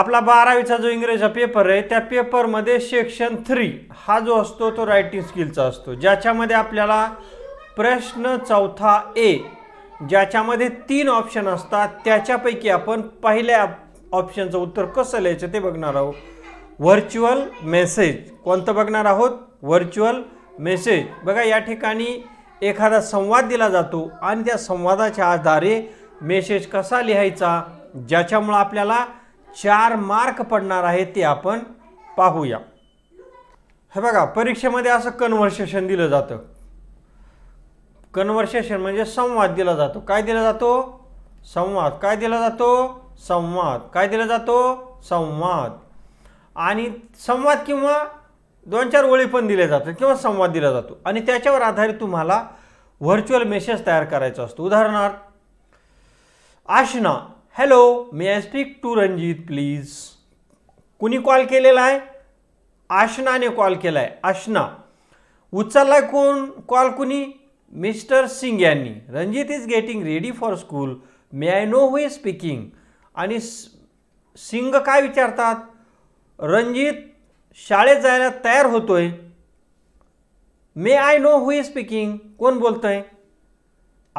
आपला बारावीचा जो इंग्रजीचा पेपर आहे त्या पेपरमध्ये सेक्शन थ्री हा जो असतो तो रायटिंग स्किलचा असतो ज्याच्यामध्ये आपल्याला प्रश्न चौथा ए ज्याच्यामध्ये तीन ऑप्शन असतात त्याच्यापैकी आपण पहिल्या ऑप्शनचं उत्तर कसं लिहायचं ते बघणार आहोत व्हर्च्युअल मेसेज कोणतं बघणार आहोत व्हर्च्युअल मेसेज बघा या ठिकाणी एखादा संवाद दिला जातो आणि त्या संवादाच्या आधारे मेसेज कसा लिहायचा ज्याच्यामुळं आपल्याला चार मार्क पडणार आहे ते आपण पाहूया हे बघा परीक्षेमध्ये असं कन्व्हर्सेशन दिलं जातं कन्व्हर्सेशन म्हणजे संवाद दिला जातो काय दिला जातो संवाद काय दिला जातो संवाद काय दिला जातो संवाद आणि संवाद किंवा दोन चार ओळी पण दिल्या जातात किंवा संवाद दिला जातो आणि त्याच्यावर आधारित तुम्हाला व्हर्च्युअल मेसेज तयार करायचा असतो उदाहरणार्थ Ashna hello may I speak to Ranjit please कुणी कॉल केलेला आहे आशनाने कॉल केला आहे आशना उचलला कोण कॉल कुणी मिस्टर सिंग यांनी Ranjit is getting ready for school may I know who is speaking आणि सिंग काय विचारतात रणजित शाळेत जायला तयार होतोय may I know who is speaking कोण बोलतंय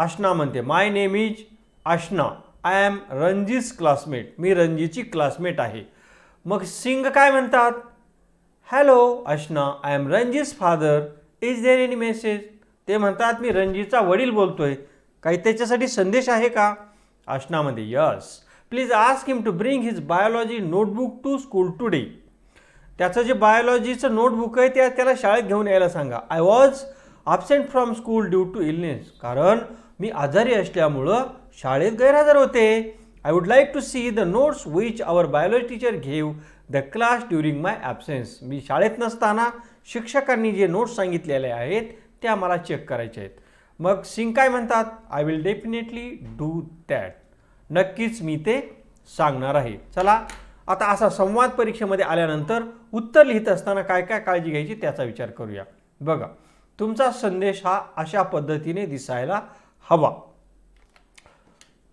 आशना म्हणते my name is Ashna I am Ranjit's classmate मी रणजीची क्लासमेट आहे मग सिंग काय म्हणतात hello Ashna I am Ranjit's father is there any message ते म्हणतात मी रणजीचा वडील बोलतोय काही त्याच्यासाठी संदेश आहे का अश्नामध्ये yes please ask him to bring his biology notebook to school today त्याचं जे बायोलॉजीचं नोटबुक आहे त्या त्याला शाळेत घेऊन यायला सांगा I was absent from school due to illness कारण मी आजारी असल्यामुळं शाळेत गैरहजर होते I would like to see the notes which our biology teacher gave the class during my absence मी शाळेत नसताना शिक्षकांनी जे नोट्स सांगितलेले आहेत त्या मला चेक करायचे आहेत मग सिंग काय म्हणतात I will definitely do that नक्कीच मी ते सांगणार आहे चला आता असा संवाद परीक्षेमध्ये आल्यानंतर उत्तर लिहित असताना काय काय काळजी घ्यायची त्याचा विचार करूया बघा तुमचा संदेश हा अशा पद्धतीने दिसायला हवा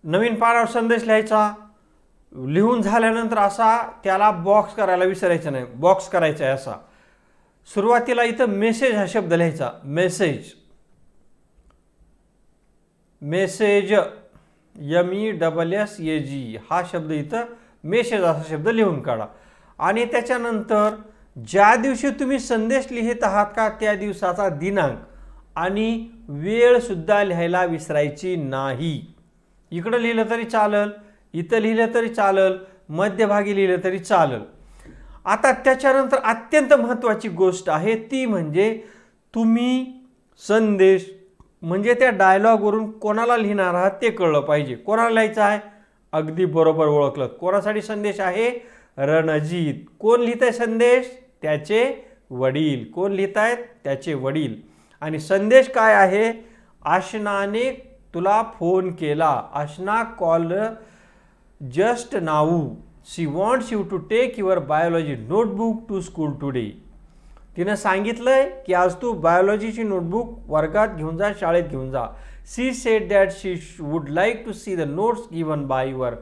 नवीन पानावर संदेश लिहायचा लिहून झाल्यानंतर असा त्याला बॉक्स करायला विसरायचा नाही बॉक्स करायचा आहे असा सुरुवातीला इथं मेसेज हा शब्द लिहायचा message message M E double S A G हा शब्द इथं मेसेज असा शब्द लिहून काढा आणि त्याच्यानंतर ज्या दिवशी तुम्ही संदेश लिहित आहात का त्या दिवसाचा दिनांक आणि वेळसुद्धा लिहायला विसरायची नाही इकडं लिहिलं तरी चालल इथं लिहिलं तरी चालल मध्यभागी लिहिलं तरी चालल आता त्याच्यानंतर अत्यंत महत्त्वाची गोष्ट आहे ती म्हणजे तुम्ही संदेश म्हणजे त्या डायलॉगवरून कोणाला लिहिणार आहात ते कळलं पाहिजे कोणाला लिहायचं आहे अगदी बरोबर ओळखलं कोणासाठी संदेश आहे रणजित कोण लिहित आहे संदेश त्याचे वडील कोण लिहित आहेत त्याचे वडील आणि संदेश काय आहे आशनाने तुला फोन केला Ashna call just now she wants you to take your biology notebook to school today तिनं सांगितलंय की आज तू बायोलॉजीची नोटबुक वर्गात घेऊन जा शाळेत घेऊन जा she said that she would like to see the notes given by your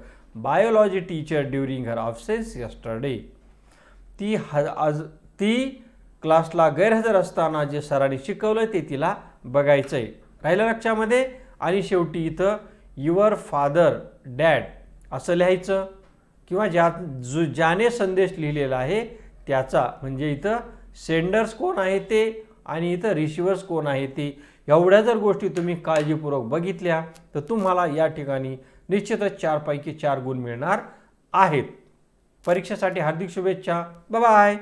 biology teacher during her absence yesterday ती ह ती क्लासला गैरहजर असताना जे सरांनी शिकवलं ते तिला बघायचं आहे राहिलं लक्षामध्ये आणि शेवटी इथं युअर फादर डॅड असं लिहायचं किंवा ज्या जु ज्याने संदेश लिहिलेला आहे त्याचा म्हणजे इथं सेंडर्स कोण आहे ते आणि इथं रिसिवर्स कोण आहे ते एवढ्या जर गोष्टी तुम्ही काळजीपूर्वक बघितल्या तर तुम्हाला या ठिकाणी निश्चितच चारपैकी चार गुण मिळणार आहेत परीक्षेसाठी हार्दिक शुभेच्छा बाय